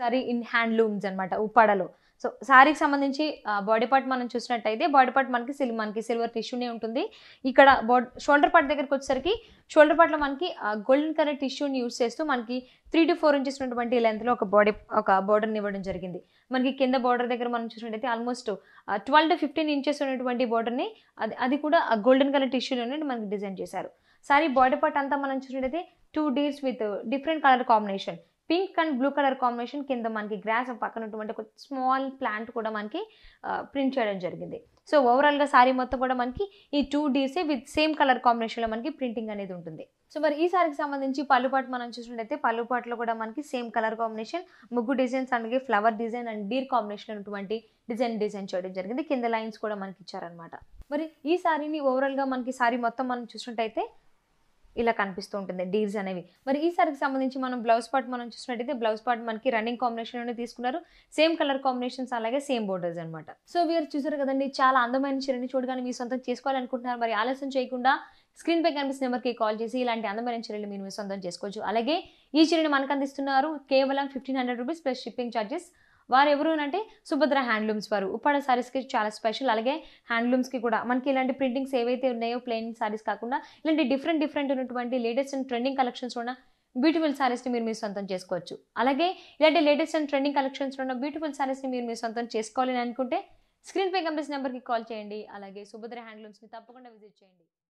sorry in handlooms అనమాట ఉప్పాడలో so శారీకి సంబంధించి బాడీ పార్ట్ మనం చూసినట్టయితే బాడీ పార్ట్ మనకి సిల్ మనకి సిల్వర్ టిష్యూనే ఉంటుంది ఇక్కడ షోల్డర్ పార్ట్ దగ్గరికి వచ్చేసరికి షోల్డర్ పార్ట్లో మనకి గోల్డెన్ కలర్ టిష్యూని యూజ్ చేస్తూ మనకి త్రీ టు ఫోర్ ఇంచెస్ ఉన్నటువంటి లెంత్లో ఒక బాడీ ఒక బార్డర్ని ఇవ్వడం జరిగింది మనకి కింద బార్డర్ దగ్గర మనం చూసినట్టయితే almost twelve to fifteen inches ఉన్నటువంటి బార్డర్ని అది అది కూడా గోల్డెన్ కలర్ టిష్యూలోనే మనకి డిజైన్ చేశారు సారీ బాడీ పార్ట్ అంతా మనం చూసినట్టయితే two deers with different colour combination pink and blue colour combination కింద మనకి గ్రాస్ పక్కన ఉన్నటువంటి ఒక స్మాల్ ప్లాంట్ కూడా మనకి ప్రింట్ చేయడం జరిగింది సో ఓవరాల్గా సారీ మొత్తం కూడా మనకి ఈ టూ డీసే విత్ సేమ్ కలర్ కాంబినేషన్లో మనకి ప్రింటింగ్ అనేది ఉంటుంది సో మరి ఈ సారీకి సంబంధించి పళ్ళుపాటు మనం చూసినట్టయితే పళ్ళుపాటులో కూడా మనకి సేమ్ కలర్ కాంబినేషన్ ముగ్గు డిజైన్స్ అలాగే flower design and deer combination ఉన్నటువంటి డిజైన్ డిజైన్ చేయడం జరిగింది కింద లైన్స్ కూడా మనకి ఇచ్చారనమాట మరి ఈ సారీని ఓవరాల్గా మనకి సారీ మొత్తం మనం చూసినట్టయితే ఇలా కనిపిస్తూ ఉంటుంది డీల్స్ అనేవి మరి ఈ సారికి సంబంధించి మనం బ్లౌజ్ పార్ట్ మనం చూసినట్టయితే బ్లౌజ్ పార్ట్ మనకి రన్నింగ్ కాంబినేషన్ అనేది తీసుకున్నారు సేమ్ కలర్ కాంబినేషన్స్ అలాగే సేమ్ బోర్డర్స్ అనమాట సో వీరు చూసారు కదండి చాలా అందమైన చీరని చూడగానే మీ సొంతం చేసుకోవాలనుకుంటున్నారు మరి ఆలస్యం చేయకుండా స్క్రీన్ పై కనిపిస్తున్న నెంబర్కి కాల్ చేసి ఇలాంటి అందమైన చీరలు మీరు మీ సొంతం చేసుకోవచ్చు అలాగే ఈ చీరని మనకు అందిస్తున్నారు కేవలం fifteen hundred rupees plus shipping charges వారు ఎవరు అంటే సుభద్ర హ్యాండ్లూమ్స్ వారు ఉప్పాడ శారీస్కి చాలా స్పెషల్ అలాగే హ్యాండ్లూమ్స్కి కూడా మనకి ఇలాంటి ప్రింటింగ్స్ ఏవైతే ఉన్నాయో ప్లెయిన్ శారీస్ కాకుండా ఇలాంటి డిఫరెంట్ డిఫరెంట్ ఉన్నటువంటి లేటెస్ట్ అండ్ ట్రెండింగ్ కలెక్షన్స్ ఉన్న బ్యూటిఫుల్ శారీస్ని మీరు మీ సొంతం చేసుకోవచ్చు అలాగే ఇలాంటి లేటెస్ట్ అండ్ ట్రెండింగ్ కలెక్షన్స్ ఉన్న బ్యూటిఫుల్ శారీస్ని మీరు మీ సొంతం చేసుకోవాలని అనుకుంటే స్క్రీన్ స్క్రీన్పై కంపెనీస్ నెంబర్కి కాల్ చేయండి అలాగే సుభద్ర హ్యాండ్లూమ్స్ని తప్పకుండా విజిట్ చేయండి